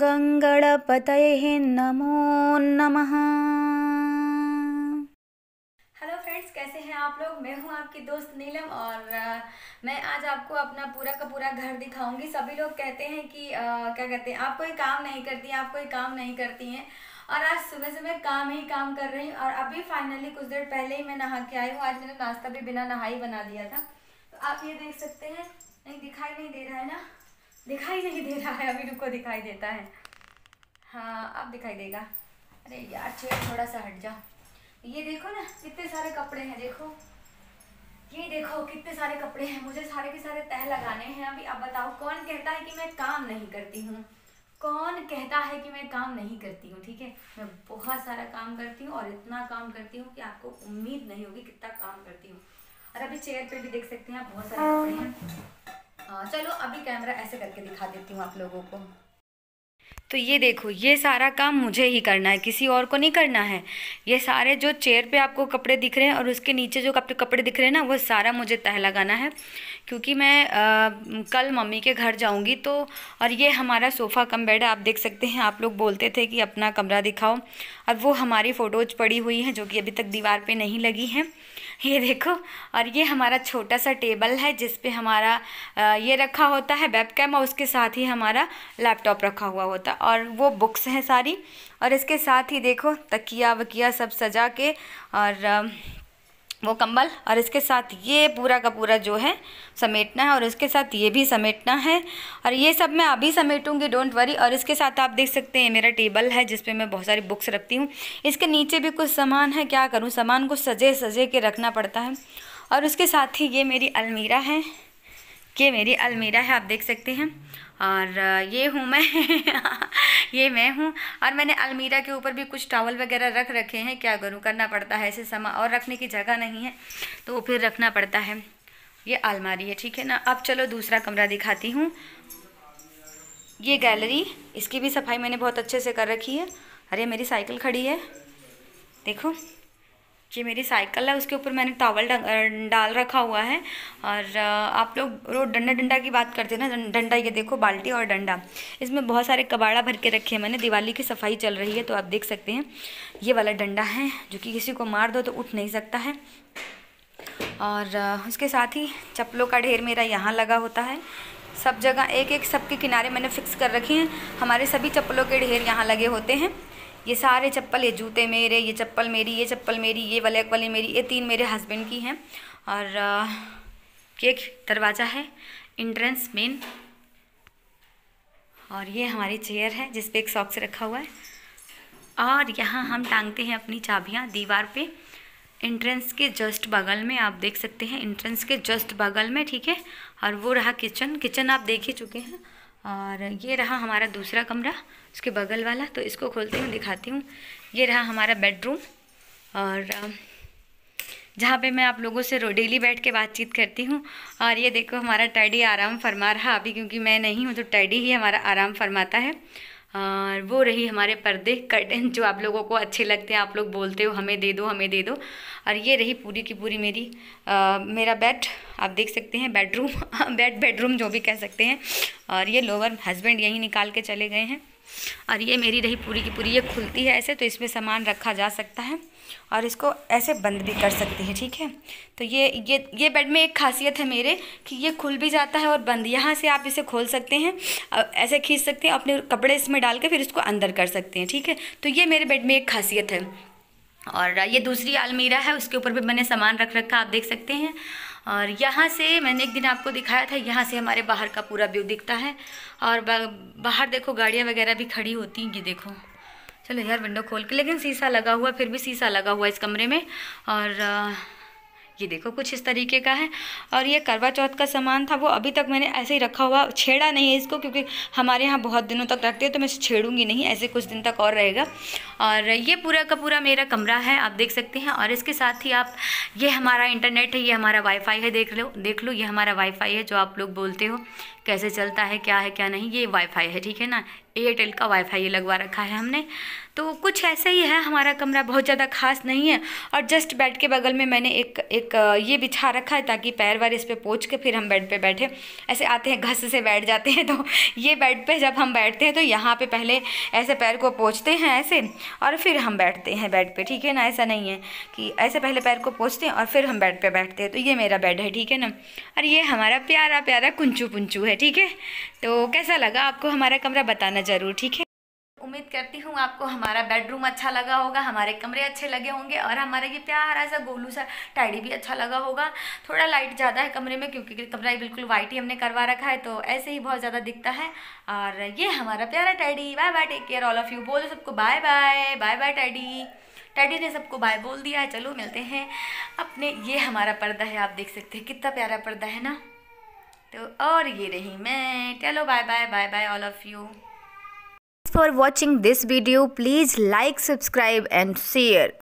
गंगणपतये नमो नमः hello friends कैसे हैं आप लोग मैं हूं आपकी दोस्त नीलम और मैं आज आपको अपना पूरा का पूरा घर दिखाऊंगी सभी लोग कहते हैं कि आ, क्या कहते हैं आप कोई काम नहीं करती आप कोई काम नहीं करती हैं और आज सुबह से मैं काम ही काम कर रही हूँ और अभी फाइनली कुछ देर पहले ही मैं नहा के आई हूँ आज मैंने नाश्ता भी बिना नहाई बना दिया था तो आप ये देख सकते हैं नहीं दिखाई नहीं दे रहा है ना दिखाई नहीं दे रहा है अभी रुको दिखाई देता है हाँ अब दिखाई देगा अरे यार चेयर थोड़ा सा हट जा ये देखो ना कितने सारे कपड़े हैं देखो ये देखो कितने सारे कपड़े हैं मुझे सारे के सारे तह लगाने हैं अभी अब बताओ कौन कहता है कि मैं काम नहीं करती हूँ कौन कहता है कि मैं काम नहीं करती हूँ ठीक है मैं बहुत सारा काम करती हूँ और इतना काम करती हूँ कि आपको उम्मीद नहीं होगी कितना काम करती हूँ और अभी चेयर पे भी देख सकते हैं बहुत सारे कपड़े हैं हाँ चलो अभी कैमरा ऐसे करके दिखा देती हूँ आप लोगों को तो ये देखो ये सारा काम मुझे ही करना है किसी और को नहीं करना है ये सारे जो चेयर पे आपको कपड़े दिख रहे हैं और उसके नीचे जो कपड़े कपड़े दिख रहे हैं ना वो सारा मुझे तह लगाना है क्योंकि मैं आ, कल मम्मी के घर जाऊंगी तो और ये हमारा सोफ़ा कम बेड है आप देख सकते हैं आप लोग बोलते थे कि अपना कमरा दिखाओ और वो हमारी फ़ोटोज़ पड़ी हुई हैं जो कि अभी तक दीवार पर नहीं लगी हैं ये देखो और ये हमारा छोटा सा टेबल है जिस पे हमारा ये रखा होता है वेबकैम और उसके साथ ही हमारा लैपटॉप रखा हुआ होता है और वो बुक्स हैं सारी और इसके साथ ही देखो तकिया वकिया सब सजा के और वो कंबल और इसके साथ ये पूरा का पूरा जो है समेटना है और इसके साथ ये भी समेटना है और ये सब मैं अभी समेटूंगी डोंट वरी और इसके साथ आप देख सकते हैं मेरा टेबल है जिसपे मैं बहुत सारी बुक्स रखती हूँ इसके नीचे भी कुछ सामान है क्या करूँ सामान को सजे सजे के रखना पड़ता है और उसके साथ ही ये मेरी अलमीरा है ये मेरी अलमीरा है आप देख सकते हैं और ये हूँ मैं ये मैं हूँ और मैंने अलमीरा के ऊपर भी कुछ टावल वगैरह रख रखे हैं क्या करूँ करना पड़ता है ऐसे समा और रखने की जगह नहीं है तो फिर रखना पड़ता है ये अलमारी है ठीक है ना अब चलो दूसरा कमरा दिखाती हूँ ये गैलरी इसकी भी सफाई मैंने बहुत अच्छे से कर रखी है अरे मेरी साइकिल खड़ी है देखो ये मेरी साइकिल है उसके ऊपर मैंने टावल डाल रखा हुआ है और आप लोग रोज डंडा डंडा की बात करते हैं ना डंडा ये देखो बाल्टी और डंडा इसमें बहुत सारे कबाड़ा भर के रखे हैं मैंने दिवाली की सफाई चल रही है तो आप देख सकते हैं ये वाला डंडा है जो कि किसी को मार दो तो उठ नहीं सकता है और उसके साथ ही चप्पलों का ढेर मेरा यहाँ लगा होता है सब जगह एक एक सबके किनारे मैंने फ़िक्स कर रखे हैं हमारे सभी चप्पलों के ढेर यहाँ लगे होते हैं ये सारे चप्पल ये जूते मेरे ये चप्पल मेरी ये चप्पल मेरी ये वाले वाली मेरी ये तीन मेरे हस्बैंड की हैं और एक दरवाज़ा है इंट्रेंस मेन और ये हमारी चेयर है जिस पर एक सॉक्स रखा हुआ है और यहाँ हम टांगते हैं अपनी चाबियाँ दीवार पे इंट्रेंस के जस्ट बगल में आप देख सकते हैं इंट्रेंस के जस्ट बगल में ठीक है और वो रहा किचन किचन आप देख ही चुके हैं और ये रहा हमारा दूसरा कमरा उसके बगल वाला तो इसको खोलती हूँ दिखाती हूँ ये रहा हमारा बेडरूम और जहाँ पे मैं आप लोगों से डेली बैठ के बातचीत करती हूँ और ये देखो हमारा टैडी आराम फरमा रहा अभी क्योंकि मैं नहीं हूँ तो टैडी ही हमारा आराम फरमाता है और वो रही हमारे पर्दे कर्टन जो आप लोगों को अच्छे लगते हैं आप लोग बोलते हो हमें दे दो हमें दे दो और ये रही पूरी की पूरी मेरी आ, मेरा बेड आप देख सकते हैं बेडरूम बेड बेडरूम जो भी कह सकते हैं और ये लोअर हस्बैंड यहीं निकाल के चले गए हैं और ये मेरी रही पूरी की पूरी ये खुलती है ऐसे तो इसमें सामान रखा जा सकता है और इसको ऐसे बंद भी कर सकते हैं ठीक है तो ये ये ये बेड में एक खासियत है मेरे कि ये खुल भी जाता है और बंद यहाँ से आप इसे खोल सकते हैं ऐसे खींच सकते हैं अपने कपड़े इसमें डाल के फिर इसको अंदर कर सकते हैं ठीक है तो ये मेरे बेड में एक खासियत है और ये दूसरी आलमीरा है उसके ऊपर भी मैंने सामान रख रखा आप देख सकते हैं और यहाँ से मैंने एक दिन आपको दिखाया था यहाँ से हमारे बाहर का पूरा व्यू दिखता है और बाहर देखो गाड़ियाँ वगैरह भी खड़ी होती हैं ये देखो चलो यार विंडो खोल के लेकिन शीशा लगा हुआ फिर भी शीशा लगा हुआ इस कमरे में और ये देखो कुछ इस तरीके का है और ये करवा चौथ का सामान था वो अभी तक मैंने ऐसे ही रखा हुआ छेड़ा नहीं है इसको क्योंकि हमारे यहाँ बहुत दिनों तक रखते हैं तो मैं इसे छेड़ूंगी नहीं ऐसे कुछ दिन तक और रहेगा और ये पूरा का पूरा मेरा कमरा है आप देख सकते हैं और इसके साथ ही आप ये हमारा इंटरनेट है ये हमारा वाईफाई है देख लो देख लो ये हमारा वाईफाई है जो आप लोग बोलते हो कैसे चलता है क्या है क्या नहीं ये वाईफाई है ठीक है ना एयरटेल का वाईफाई ये लगवा रखा है हमने तो कुछ ऐसा ही है हमारा कमरा बहुत ज़्यादा खास नहीं है और जस्ट बेड के बगल में मैंने एक एक ये बिछा रखा है ताकि पैर वैर इस पर पोच के फिर हम बेड पे बैठे ऐसे आते हैं घस से बैठ जाते हैं तो ये बेड पे जब हम बैठते हैं तो यहाँ पे पहले ऐसे पैर को पोछते हैं ऐसे और फिर हम बैठते हैं बेड पर ठीक है ना ऐसा नहीं है कि ऐसे पहले पैर को पोछते हैं और फिर हम बेड पर बैठते हैं तो ये मेरा बेड है ठीक है ना और ये हमारा प्यारा प्यारा कुंचू पुंचू है ठीक है तो कैसा लगा आपको हमारा कमरा बताना ज़रूर ठीक है उम्मीद करती हूँ आपको हमारा बेडरूम अच्छा लगा होगा हमारे कमरे अच्छे लगे होंगे और हमारा ये प्यारा सा गोलू सा टैडी भी अच्छा लगा होगा थोड़ा लाइट ज़्यादा है कमरे में क्योंकि कमरा बिल्कुल वाइट ही हमने करवा रखा है तो ऐसे ही बहुत ज़्यादा दिखता है और ये हमारा प्यारा teddy bye bye take care all of you बोलो सबको bye bye bye bye teddy teddy ने सबको बाय बोल दिया है चलो मिलते हैं अपने ये हमारा पर्दा है आप देख सकते हैं कितना प्यारा पर्दा है ना तो और ये रही मैं चलो bye bye bye bye all of you for watching this video. Please like, subscribe and share.